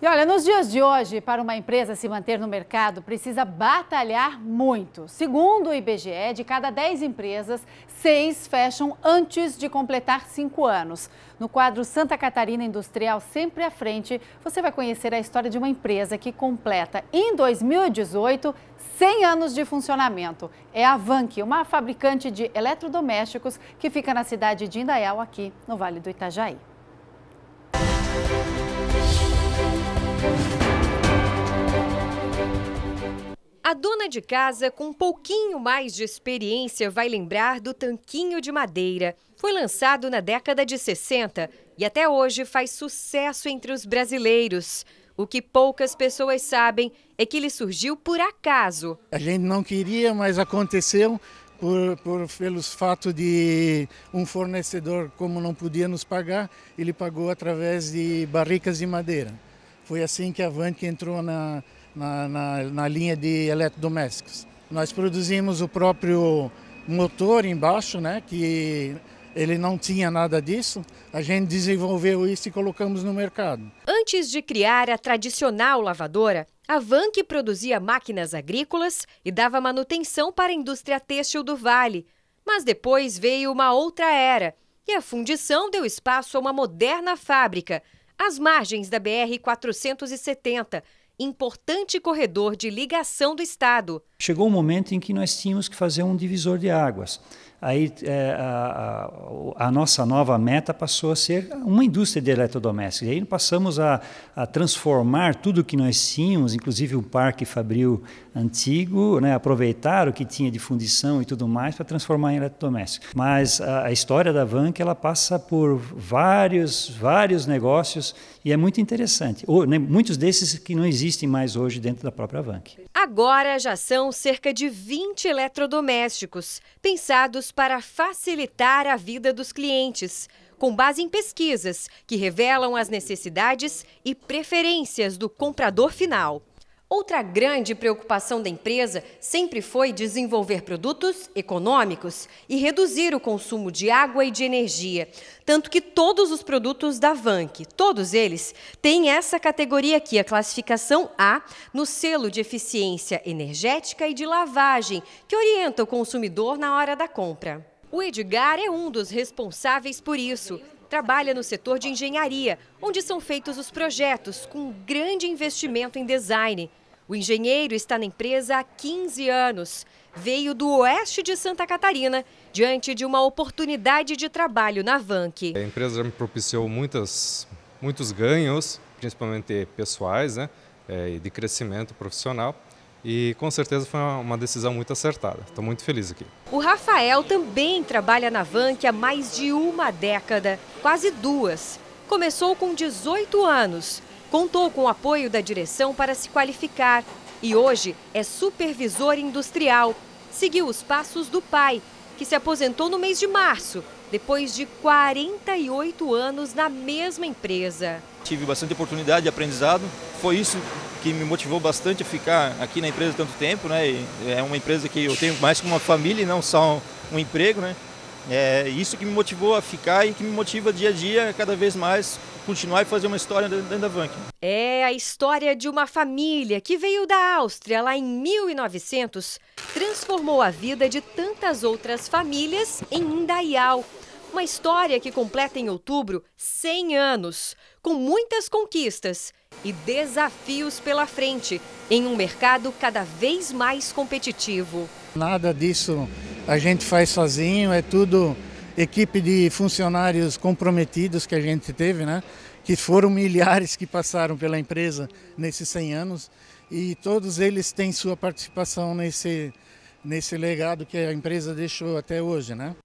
E olha, nos dias de hoje, para uma empresa se manter no mercado, precisa batalhar muito. Segundo o IBGE, de cada 10 empresas, 6 fecham antes de completar 5 anos. No quadro Santa Catarina Industrial Sempre à Frente, você vai conhecer a história de uma empresa que completa, em 2018, 100 anos de funcionamento. É a Vanc, uma fabricante de eletrodomésticos que fica na cidade de Indaial, aqui no Vale do Itajaí. A dona de casa, com um pouquinho mais de experiência, vai lembrar do tanquinho de madeira. Foi lançado na década de 60 e até hoje faz sucesso entre os brasileiros. O que poucas pessoas sabem é que ele surgiu por acaso. A gente não queria, mas aconteceu por, por, pelos fato de um fornecedor, como não podia nos pagar, ele pagou através de barricas de madeira. Foi assim que a Vanke entrou na, na, na, na linha de eletrodomésticos. Nós produzimos o próprio motor embaixo, né, que ele não tinha nada disso, a gente desenvolveu isso e colocamos no mercado. Antes de criar a tradicional lavadora, a Vank produzia máquinas agrícolas e dava manutenção para a indústria têxtil do Vale. Mas depois veio uma outra era e a fundição deu espaço a uma moderna fábrica, às margens da BR-470, importante corredor de ligação do Estado. Chegou um momento em que nós tínhamos que fazer um divisor de águas aí é, a, a, nossa nova meta passou a ser uma indústria de eletrodomésticos. E aí passamos a, a transformar tudo o que nós tínhamos, inclusive o parque fabril antigo, né, aproveitar o que tinha de fundição e tudo mais para transformar em eletrodoméstico. Mas a, a história da Vanc ela passa por vários, vários negócios e é muito interessante. Ou, né, muitos desses que não existem mais hoje dentro da própria Vanc. Agora já são cerca de 20 eletrodomésticos pensados para facilitar a vida dos clientes, com base em pesquisas que revelam as necessidades e preferências do comprador final. Outra grande preocupação da empresa sempre foi desenvolver produtos econômicos e reduzir o consumo de água e de energia. Tanto que todos os produtos da Vanc, todos eles, têm essa categoria aqui, a classificação A, no selo de eficiência energética e de lavagem, que orienta o consumidor na hora da compra. O Edgar é um dos responsáveis por isso trabalha no setor de engenharia, onde são feitos os projetos com grande investimento em design. O engenheiro está na empresa há 15 anos. Veio do oeste de Santa Catarina, diante de uma oportunidade de trabalho na Vanc. A empresa me propiciou muitas, muitos ganhos, principalmente pessoais, né, é, de crescimento profissional e com certeza foi uma decisão muito acertada. Estou muito feliz aqui. O Rafael também trabalha na Vank há mais de uma década, quase duas. Começou com 18 anos, contou com o apoio da direção para se qualificar e hoje é supervisor industrial. Seguiu os passos do pai, que se aposentou no mês de março depois de 48 anos na mesma empresa. Tive bastante oportunidade de aprendizado, foi isso que me motivou bastante a ficar aqui na empresa tanto tempo, né? E é uma empresa que eu tenho mais como uma família e não só um emprego, né? É isso que me motivou a ficar e que me motiva dia a dia cada vez mais continuar e fazer uma história dentro da Vank. É a história de uma família que veio da Áustria lá em 1900, transformou a vida de tantas outras famílias em Indaial. Uma história que completa em outubro 100 anos, com muitas conquistas e desafios pela frente, em um mercado cada vez mais competitivo. Nada disso a gente faz sozinho, é tudo equipe de funcionários comprometidos que a gente teve, né? que foram milhares que passaram pela empresa nesses 100 anos e todos eles têm sua participação nesse, nesse legado que a empresa deixou até hoje. Né?